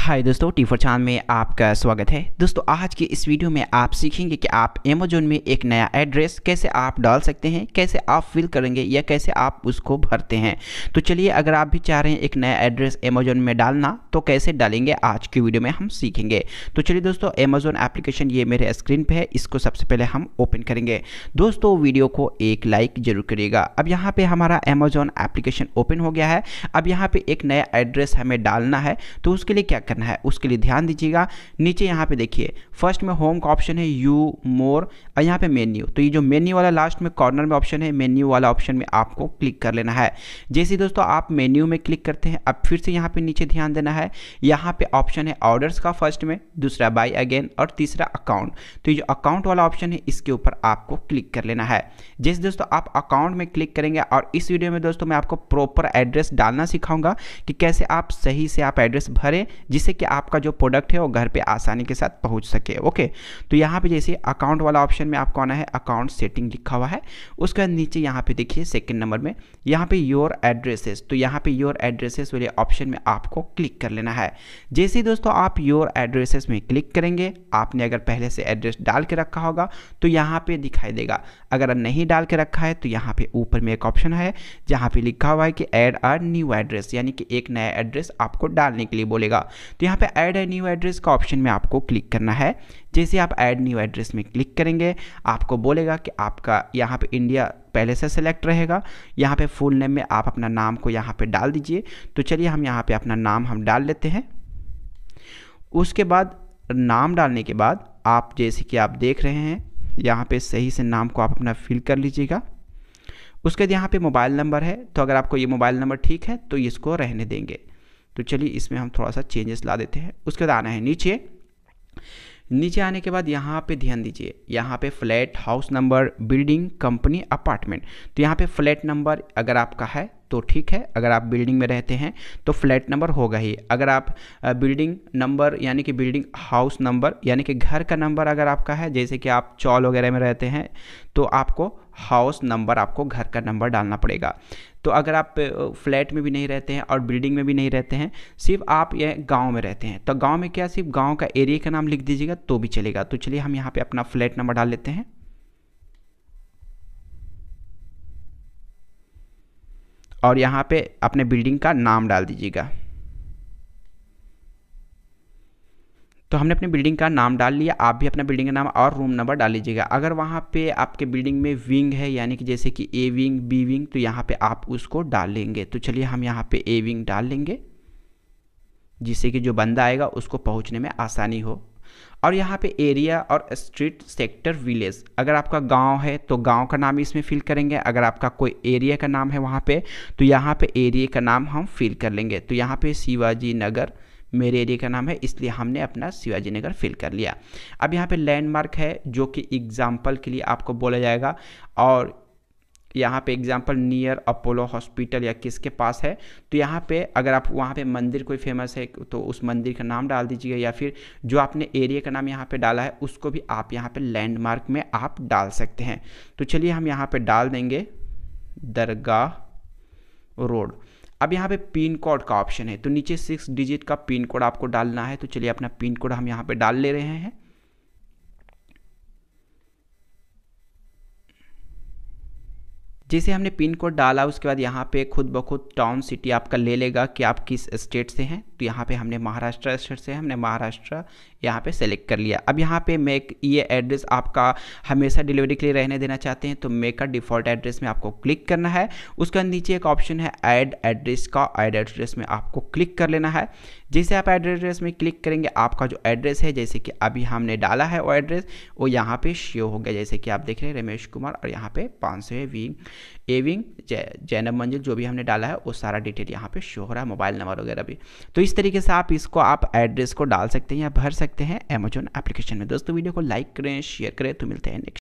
हाय दोस्तों T four चांद में आपका स्वागत है दोस्तों आज के इस वीडियो में आप सीखेंगे कि आप अमेजोन में एक नया एड्रेस कैसे आप डाल सकते हैं कैसे आप फिल करेंगे या कैसे आप उसको भरते हैं तो चलिए अगर आप भी चाह रहे हैं एक नया एड्रेस अमेजोन में डालना तो कैसे डालेंगे आज की वीडियो में हम सीखेंगे तो चलिए दोस्तों अमेजोन एप्लीकेशन ये मेरे स्क्रीन पर है इसको सबसे पहले हम ओपन करेंगे दोस्तों वीडियो को एक लाइक जरूर करिएगा अब यहाँ पर हमारा अमेजोन एप्लीकेशन ओपन हो गया है अब यहाँ पर एक नया एड्रेस हमें डालना है तो उसके लिए क्या करना है उसके लिए ध्यान दीजिएगा नीचे यहाँ पे देखिए फर्स्ट में होम का ऑप्शन है यू मोर और यहाँ पे मेन्यू तो ये जो मेन्यू वाला लास्ट में कॉर्नर में ऑप्शन है मेन्यू वाला ऑप्शन में आपको क्लिक कर लेना है जैसे दोस्तों आप मेन्यू में क्लिक करते हैं अब फिर से यहाँ पर नीचे ध्यान देना है यहाँ पर ऑप्शन है ऑर्डर्स का फर्स्ट में दूसरा बाई अगेन और तीसरा अकाउंट तो ये जो अकाउंट वाला ऑप्शन है इसके ऊपर आपको क्लिक कर लेना है जैसे दोस्तों आप अकाउंट में क्लिक करेंगे और इस वीडियो में दोस्तों मैं आपको प्रॉपर एड्रेस डालना सिखाऊंगा कि कैसे आप सही से आप एड्रेस भरें जिस जिससे कि आपका जो प्रोडक्ट है वो घर पर आसानी के साथ पहुंच सके ओके तो यहाँ पर जैसे अकाउंट वाला ऑप्शन में आपको आना है अकाउंट सेटिंग लिखा हुआ है उसके बाद नीचे यहाँ पर देखिए सेकेंड नंबर में यहाँ पर योर एड्रेसेस तो यहाँ पर योर एड्रेसेस वाले ऑप्शन में आपको क्लिक कर लेना है जैसे ही दोस्तों आप योर एड्रेसेस में क्लिक करेंगे आपने अगर पहले से एड्रेस डाल के रखा होगा तो यहाँ पर दिखाई देगा अगर नहीं डाल के रखा है तो यहाँ पर ऊपर में एक ऑप्शन है जहाँ पर लिखा हुआ है कि एड आर न्यू एड्रेस यानी कि एक नया एड्रेस आपको डालने के लिए बोलेगा तो यहाँ पे ऐड ए न्यू एड्रेस का ऑप्शन में आपको क्लिक करना है जैसे आप ऐड न्यू एड्रेस में क्लिक करेंगे आपको बोलेगा कि आपका यहाँ पे इंडिया पहले से सेलेक्ट रहेगा यहाँ पे फुल नेम में आप अपना नाम को यहाँ पे डाल दीजिए तो चलिए हम यहाँ पे अपना नाम हम डाल लेते हैं उसके बाद नाम डालने के बाद आप जैसे कि आप देख रहे हैं यहाँ पर सही से नाम को आप अपना फिल कर लीजिएगा उसके बाद यहाँ पे मोबाइल नंबर है तो अगर आपको ये मोबाइल नंबर ठीक है तो इसको रहने देंगे तो चलिए इसमें हम थोड़ा सा चेंजेस ला देते हैं उसके बाद आना है नीचे नीचे आने के बाद यहाँ पे ध्यान दीजिए यहाँ पे flat house number building company apartment तो यहाँ पे फ्लैट नंबर अगर आपका है तो ठीक है अगर आप बिल्डिंग में रहते हैं तो फ्लैट नंबर होगा ही अगर आप बिल्डिंग नंबर यानी कि बिल्डिंग हाउस नंबर यानी कि घर का नंबर अगर आपका है जैसे कि आप चौल वगैरह में रहते हैं तो आपको हाउस नंबर आपको घर का नंबर डालना पड़ेगा तो अगर आप फ्लैट में भी नहीं रहते हैं और बिल्डिंग में भी नहीं रहते हैं सिर्फ आप ये गांव में रहते हैं तो गांव में क्या सिर्फ गांव का एरिया का नाम लिख दीजिएगा तो भी चलेगा तो चलिए हम यहाँ पे अपना फ्लैट नंबर डाल लेते हैं और यहाँ पे अपने बिल्डिंग का नाम डाल दीजिएगा तो हमने अपनी बिल्डिंग का नाम डाल लिया आप भी अपना बिल्डिंग का नाम और रूम नंबर डाल लीजिएगा अगर वहाँ पे आपके बिल्डिंग में विंग है यानी कि जैसे कि ए विंग बी विंग तो यहाँ पे आप उसको डाल लेंगे तो चलिए हम यहाँ पे ए विंग डाल लेंगे जिससे कि जो बंदा आएगा उसको पहुँचने में आसानी हो और यहाँ पे एरिया और स्ट्रीट सेक्टर विलेज अगर आपका गांव है तो गांव का नाम इसमें फिल करेंगे अगर आपका कोई एरिया का नाम है वहाँ पे तो यहाँ पे एरिया का नाम हम फिल कर लेंगे तो यहाँ पे शिवाजी नगर मेरे एरिया का नाम है इसलिए हमने अपना शिवाजी नगर फिल कर लिया अब यहाँ पे लैंडमार्क है जो कि एग्जाम्पल के लिए आपको बोला जाएगा और यहाँ पे एग्जांपल नियर अपोलो हॉस्पिटल या किसके पास है तो यहाँ पे अगर आप वहाँ पे मंदिर कोई फेमस है तो उस मंदिर का नाम डाल दीजिएगा या फिर जो आपने एरिया का नाम यहाँ पे डाला है उसको भी आप यहाँ पे लैंडमार्क में आप डाल सकते हैं तो चलिए हम यहाँ पे डाल देंगे दरगाह रोड अब यहाँ पे पिन कोड का ऑप्शन है तो नीचे सिक्स डिजिट का पिन कोड आपको डालना है तो चलिए अपना पिन कोड हम यहाँ पे डाल ले रहे हैं जैसे हमने पिन कोड डाला उसके बाद यहाँ पे खुद ब खुद टाउन सिटी आपका ले लेगा कि आप किस स्टेट से हैं तो यहाँ पे हमने महाराष्ट्र स्टेट से हमने महाराष्ट्र यहाँ पे सेलेक्ट कर लिया अब यहाँ पे मेक ये एड्रेस आपका हमेशा डिलीवरी के लिए रहने देना चाहते हैं तो मे का डिफ़ॉल्ट एड्रेस में आपको क्लिक करना है उसके नीचे एक ऑप्शन है एड एड्रेस का एड एड्रेस में आपको क्लिक कर लेना है जैसे आप एड्रेस में क्लिक करेंगे आपका जो एड्रेस है जैसे कि अभी हमने डाला है वो एड्रेस वो यहाँ पे शो हो गया जैसे कि आप देख रहे हैं रमेश कुमार और यहाँ पे पाँच सौ विंग ए विंग जैनब मंजिल जो भी हमने डाला है वो सारा डिटेल यहाँ पे शो हो रहा है मोबाइल नंबर वगैरह भी तो इस तरीके से आप इसको आप एड्रेस को डाल सकते हैं या भर सकते हैं अमेजोन एप्लीकेशन में दोस्तों वीडियो को लाइक करें शेयर करें तो मिलते हैं नेक्स्ट